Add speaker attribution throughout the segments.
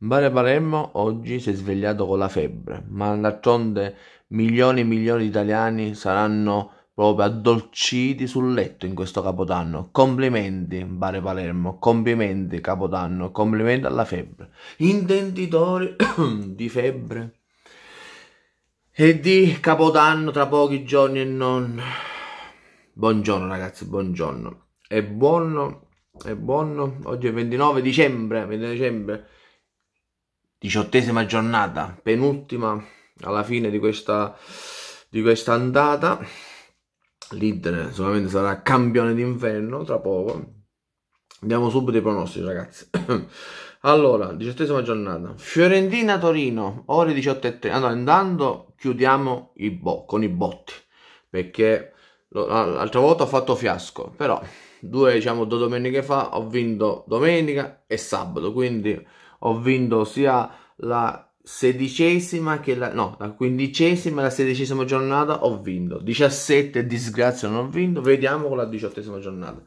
Speaker 1: Bare Baremmo oggi si è svegliato con la febbre, ma d'altronde milioni e milioni di italiani saranno proprio addolciti sul letto in questo capodanno. Complimenti, Bare Palermo, complimenti capodanno, complimenti alla febbre. Intenditori di febbre e di capodanno tra pochi giorni e non. Buongiorno ragazzi, buongiorno. È buono, è buono. Oggi è 29 dicembre, 29 dicembre diciottesima giornata, penultima alla fine di questa, di questa andata. L'Inter solamente sarà campione d'inverno tra poco. Andiamo subito ai pronostici, ragazzi. allora, diciottesima giornata. Fiorentina-Torino, ore 18.30. Allora, andando chiudiamo i bo- con i botti, perché l'altra volta ho fatto fiasco, però due, diciamo, due domeniche fa ho vinto domenica e sabato, quindi ho vinto sia la sedicesima che la no la quindicesima e la sedicesima giornata ho vinto 17 disgrazia non ho vinto vediamo con la diciottesima giornata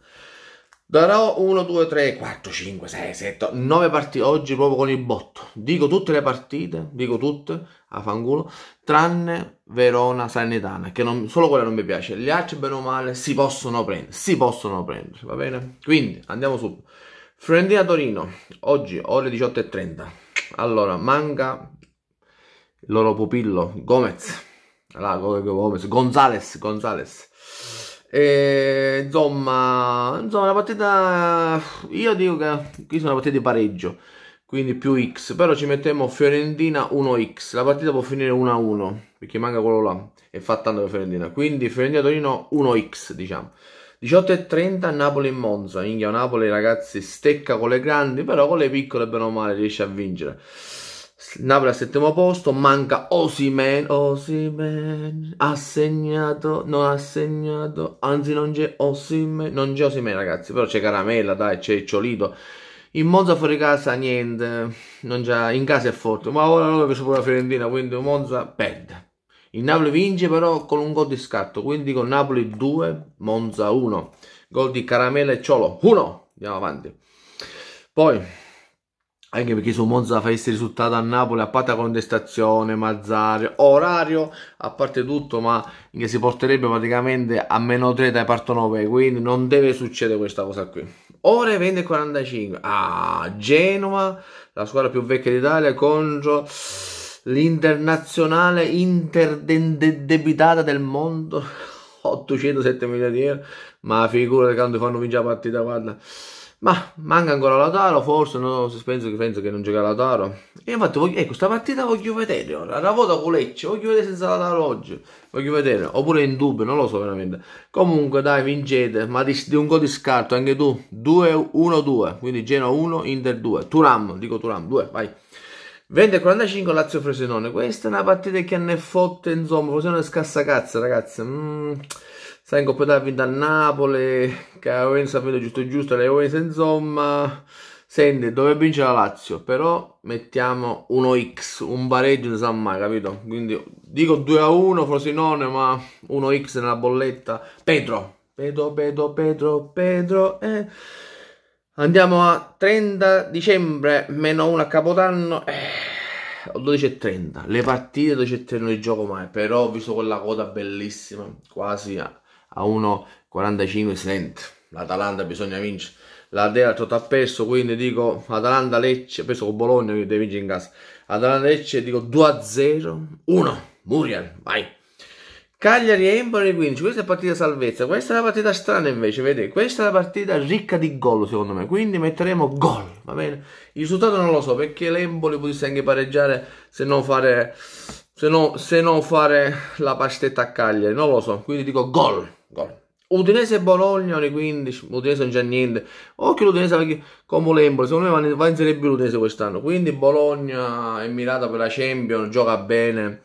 Speaker 1: darò 1 2 3 4 5 6 7 9 partite oggi proprio con il botto dico tutte le partite dico tutte a fanculo tranne Verona Sanitana che non, solo quella non mi piace gli altri bene o male si possono prendere si possono prendere va bene quindi andiamo subito Fiorentina Torino, oggi ore 18.30. Allora, manca il loro pupillo Gomez. Gomez, Gonzales, Gonzales. E, insomma, insomma, la partita io dico che qui sono una partita di pareggio, quindi più X, però ci mettiamo Fiorentina 1X. La partita può finire 1-1, perché manca quello là e fa tanto per Fiorentina. Quindi Fiorentina Torino 1X, diciamo. 18.30 Napoli e Monza. Inghia Napoli, ragazzi, stecca con le grandi, però con le piccole, bene o male, riesce a vincere. Napoli al settimo posto, manca Osimen, Osimen, ha segnato, non ha segnato, anzi non c'è Osimen, non c'è Osimen ragazzi, però c'è Caramella, dai, c'è Ciolito, in Monza fuori casa niente, in casa è forte, ma ora loro che sono la Fiorentina, quindi Monza perde. Il Napoli vince però con un gol di scatto, quindi con Napoli 2, Monza 1. Gol di Caramella e Ciolo 1. Andiamo avanti. Poi, anche perché su Monza fa il risultato a Napoli, a parte la contestazione, Mazzario, orario, a parte tutto, ma che si porterebbe praticamente a meno 3 dai partonopei, quindi non deve succedere questa cosa qui. Ore 20 e 45. Ah, Genova, la squadra più vecchia d'Italia contro l'internazionale interdebitata del mondo 807 milioni di euro ma figurati quando fanno vincere la partita guarda ma manca ancora Lautaro forse no, penso, penso che non gioca Lautaro e infatti voglio, ecco sta partita voglio vedere ora la vota con Lecce voglio vedere senza Lautaro oggi voglio vedere oppure in dubbio non lo so veramente comunque dai vincete ma di, di un gol di scarto anche tu 2-1-2 quindi Genoa 1 Inter 2 Turam dico Turam 2 vai 20-45 Lazio Frosinone. Questa è una partita che ne fotte, insomma, Frosinone è scassa cazzo, ragazzi. Mm. Sai, in coppia Italia vinta a Napoli, che la Juventus ha vinto giusto giusto, la Juventus, insomma... Senti, dove vince la Lazio, però mettiamo 1 X, un pareggio non sa mai, capito? Quindi dico 2 a 1 Frosinone, ma 1 X nella bolletta. Pedro, Pedro, Pedro, Pedro, Pedro, eh... Andiamo a 30 dicembre, meno 1 a Capodanno. Eh, 12.30. Le partite 12.30 non le gioco mai, però ho visto quella coda bellissima, quasi a, a 1.45 sente. L'Atalanta bisogna vincere. La Dea ha perso, quindi dico Atalanta Lecce, penso con Bologna che deve vincere in casa. Atalanta Lecce dico 2 a 0, 1, Muriel, vai. Cagliari e Empoli 15, questa è la partita salvezza, questa è la partita strana invece, vedete, questa è la partita ricca di gol secondo me, quindi metteremo gol, va bene? Il risultato non lo so, perché l'Empoli potesse anche pareggiare se non fare, se no, se no fare la pastetta a Cagliari, non lo so, quindi dico gol, gol. Udinese e Bologna alle 15, Udinese non c'è niente, occhio l'Udinese come l'Empoli, secondo me va in Serie B l'Udinese quest'anno, quindi Bologna è mirata per la Champions, gioca bene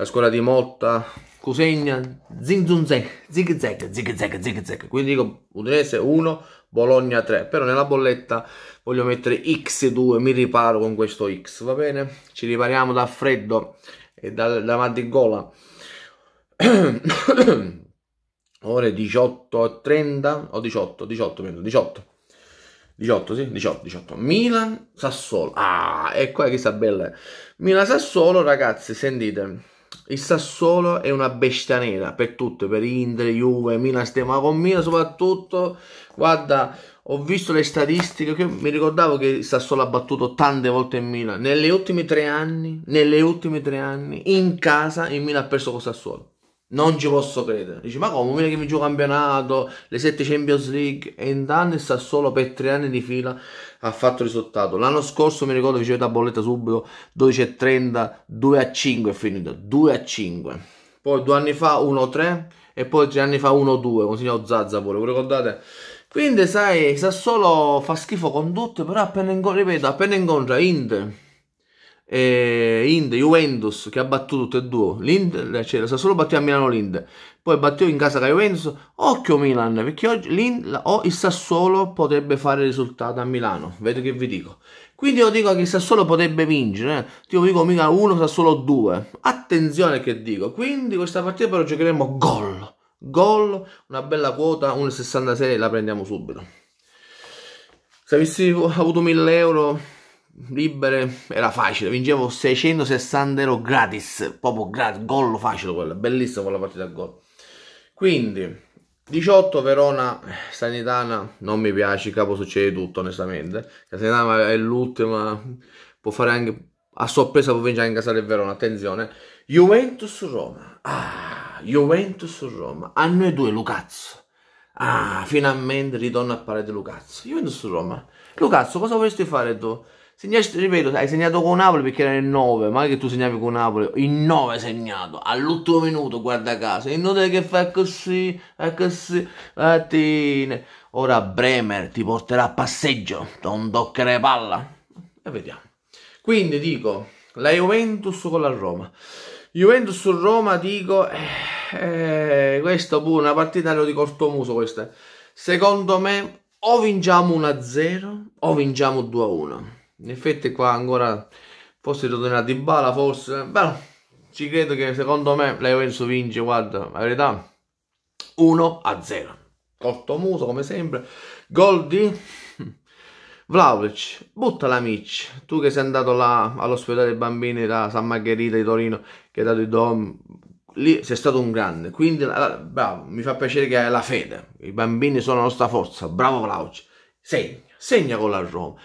Speaker 1: la scuola di Motta, Cusegna, Zinzunzec, zig zag, zig zag, zig zag. Quindi dico Udinese 1, Bologna 3. Però nella bolletta voglio mettere X2, mi riparo con questo X, va bene? Ci ripariamo dal freddo e dal, da mal di gola. Ore 18.30 o 18, 18, 18. 18, sì, 18, 18. Milan Sassuolo. Ah, ecco qua che sta bella. Milan Sassuolo, ragazzi, sentite il Sassuolo è una bestia nera per tutto, per Indre, Juve, Milan, ma con Milan soprattutto, guarda, ho visto le statistiche, mi ricordavo che il Sassuolo ha battuto tante volte in Milan, nelle ultime tre anni, negli ultimi tre anni, in casa il Milan ha perso con Sassuolo. Non ci posso credere. Dici, ma come? Milan che mi gioca campionato, le sette Champions League, e intanto il Sassuolo per tre anni di fila ha fatto risultato. L'anno scorso mi ricordo che c'era da bolletta subito 12,30, 2 a 5 è finito, 2 a 5. Poi due anni fa 1 3 e poi tre anni fa 1 2 con signor Zazza pure, vi ricordate? Quindi sai, Sassuolo fa schifo con tutto, però appena, inco- ripeto, appena incontra Inter e Ind, Juventus che ha battuto tutte e due. L'Inter, eh, cioè, la Sassuolo batteva a Milano l'Inter poi battevo in casa Caio Venzo. Occhio Milan, perché oggi l'In, o il Sassuolo potrebbe fare risultato a Milano. Vedo che vi dico. Quindi io dico che il Sassuolo potrebbe vincere. Eh. Ti dico mica 1, Sassuolo 2. Attenzione che dico. Quindi questa partita però giocheremo gol. Gol, una bella quota, 1,66 la prendiamo subito. Se avessi avuto 1000 euro libere era facile, vincevo 660 euro gratis, proprio gratis, gol facile quella, bellissima quella partita a gol. Quindi 18 Verona Sanitana non mi piace, capo succede tutto onestamente. La Sanitana è l'ultima, può fare anche a sorpresa può vincere in casa del Verona, attenzione. Juventus Roma. Ah, Juventus Roma. A noi due Lucazzo. Ah, finalmente ritorno a parlare di Lucazzo. Juventus Roma. Lucazzo, cosa vorresti fare tu? Segnaci, ripeto, hai segnato con Napoli perché era il 9, ma che tu segnavi con Napoli, il 9 segnato, all'ultimo minuto, guarda caso, inutile che fa così, è così, attine. Ora Bremer ti porterà a passeggio, non toccherai palla. E vediamo. Quindi dico, la Juventus con la Roma. Juventus su Roma dico, eh, eh, questo pure una partita di corto muso questa. Secondo me o vinciamo 1-0 o vinciamo 2-1 in effetti qua ancora forse tornerà di bala forse però ci credo che secondo me la Juventus vince guarda la verità 1 a 0 corto muso come sempre gol di Vlaovic butta la mic tu che sei andato là all'ospedale dei bambini da San Margherita di Torino che hai dato il dom lì sei stato un grande quindi eh, bravo mi fa piacere che hai la fede i bambini sono la nostra forza bravo Vlaovic segna segna con la Roma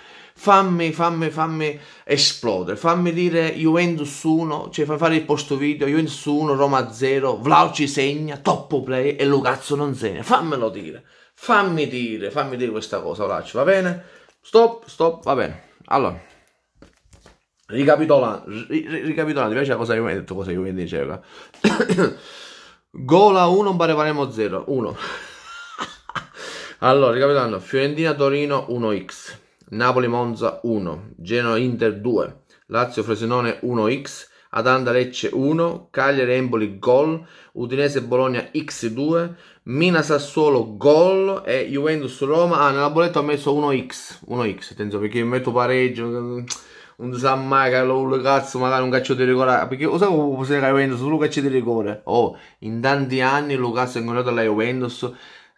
Speaker 1: fammi, fammi, fammi esplodere, fammi dire Juventus 1, cioè fammi fare il posto video, Juventus 1, Roma 0, Vlauci segna, toppo play e Lucazzo non segna, fammelo dire, fammi dire, fammi dire questa cosa, Vlauci, va bene? Stop, stop, va bene, allora... Ricapitolando, ri, ricapitolando, invece la cosa che mi hai detto cosa che mi diceva. Gol a 1, Barevaremo 0, 1. allora, ricapitolando, Fiorentina Torino 1x. Napoli-Monza 1, Genoa-Inter 2, Lazio-Frosinone 1x, Atalanta-Lecce 1, Cagliari-Empoli gol, Udinese-Bologna x2, Mina-Sassuolo gol e Juventus-Roma. Ah, nella bolletta ho messo 1x, 1x, attenzione perché io metto pareggio, non sa mai che lo cazzo magari un calcio di rigore, perché lo sai che la Juventus solo calcio di rigore. Oh, in tanti anni Lucas è incontrato la Juventus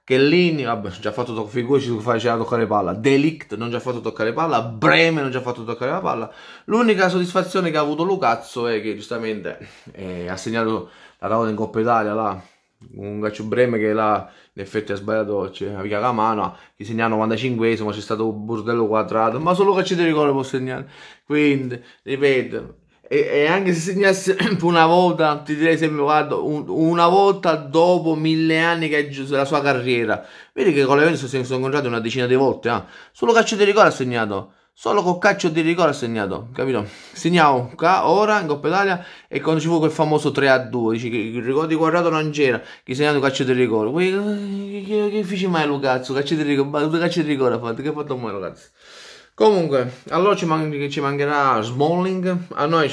Speaker 1: Chiellini, vabbè, già fatto to- figurci faceva toccare palla. Delict non ci ha fatto toccare palla. Bremen non ci ha fatto toccare la palla. L'unica soddisfazione che ha avuto Lucazzo è che giustamente eh, ha segnato la tavola in Coppa Italia là. Un calcio Breme che là in effetti ha sbagliato, cioè, mica la mano, che segna 95esimo, c'è stato un bordello quadrato, ma solo calcio di rigore può segnare. Quindi, ripeto, e, e, anche se segnasse una volta, ti direi sempre guarda, un, una volta dopo mille anni che è la sua carriera. Vedi che con l'Eventus si sono incontrati una decina di volte, eh? solo calcio di rigore ha segnato. Solo col calcio di rigore ha segnato, capito? Segnavo qua, ora in Coppa Italia e quando ci fu quel famoso 3 a 2, dice che il ricordo di Guardato non c'era, che segnato calcio di rigore. Che, che, che, che mai Lucazzo? cazzo? Calcio di rigore, due di rigore ha fatto, che ha fatto mai lo Comunque, allora ci, man- ci mancherà Smalling, a noi,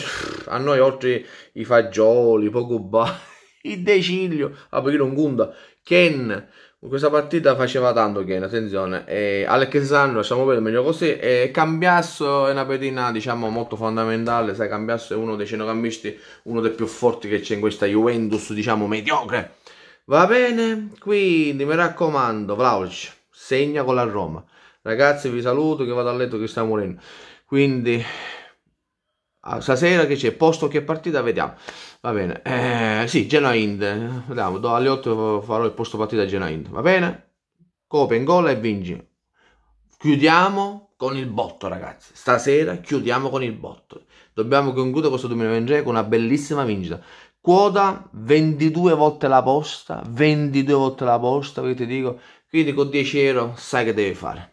Speaker 1: a noi oltre i fagioli, poco Pogba, il De a ah perché non conta, Ken, questa partita faceva tanto Ken, attenzione, e Alexandro, lasciamo vedere meglio così, e Cambiasso è una pedina diciamo molto fondamentale, sai Cambiasso è uno dei centrocampisti, uno dei più forti che c'è in questa Juventus diciamo mediocre, va bene, quindi mi raccomando, Vlaovic, segna con la Roma. Ragazzi vi saluto che vado a letto che sta morendo. Quindi ah, stasera che c'è posto che partita vediamo va bene eh, sì Genoa Ind vediamo alle 8 farò il posto partita Genoa Ind va bene copia in gol e vinci chiudiamo con il botto ragazzi stasera chiudiamo con il botto dobbiamo concludere questo 2023 con una bellissima vincita quota 22 volte la posta 22 volte la posta che ti dico quindi con 10 euro sai che devi fare